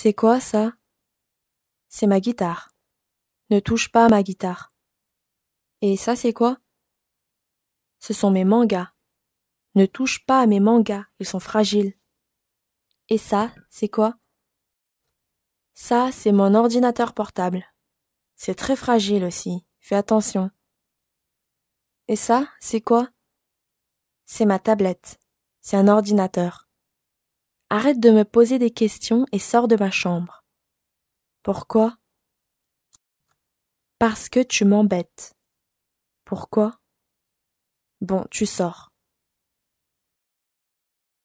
C'est quoi ça C'est ma guitare. Ne touche pas à ma guitare. Et ça, c'est quoi Ce sont mes mangas. Ne touche pas à mes mangas, ils sont fragiles. Et ça, c'est quoi Ça, c'est mon ordinateur portable. C'est très fragile aussi, fais attention. Et ça, c'est quoi C'est ma tablette. C'est un ordinateur. Arrête de me poser des questions et sors de ma chambre. Pourquoi Parce que tu m'embêtes. Pourquoi Bon, tu sors.